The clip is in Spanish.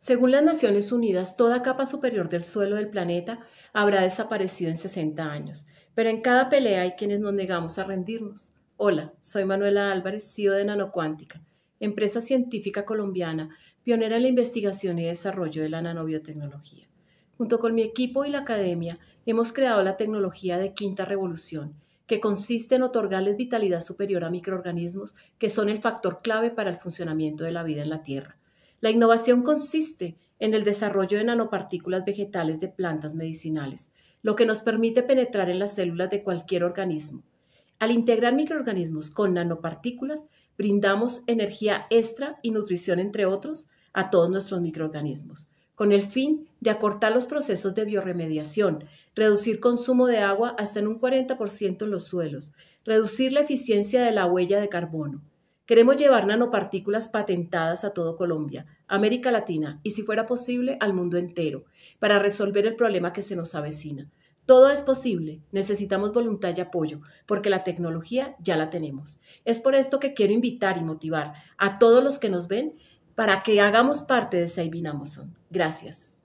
Según las Naciones Unidas, toda capa superior del suelo del planeta habrá desaparecido en 60 años, pero en cada pelea hay quienes nos negamos a rendirnos. Hola, soy Manuela Álvarez, CEO de Nanocuántica, empresa científica colombiana, pionera en la investigación y desarrollo de la nanobiotecnología. Junto con mi equipo y la academia, hemos creado la tecnología de quinta revolución, que consiste en otorgarles vitalidad superior a microorganismos que son el factor clave para el funcionamiento de la vida en la Tierra la innovación consiste en el desarrollo de nanopartículas vegetales de plantas medicinales, lo que nos permite penetrar en las células de cualquier organismo. Al integrar microorganismos con nanopartículas, brindamos energía extra y nutrición, entre otros, a todos nuestros microorganismos, con el fin de acortar los procesos de biorremediación, reducir consumo de agua hasta en un 40% en los suelos, reducir la eficiencia de la huella de carbono, Queremos llevar nanopartículas patentadas a todo Colombia, América Latina y, si fuera posible, al mundo entero, para resolver el problema que se nos avecina. Todo es posible, necesitamos voluntad y apoyo, porque la tecnología ya la tenemos. Es por esto que quiero invitar y motivar a todos los que nos ven para que hagamos parte de in Amazon. Gracias.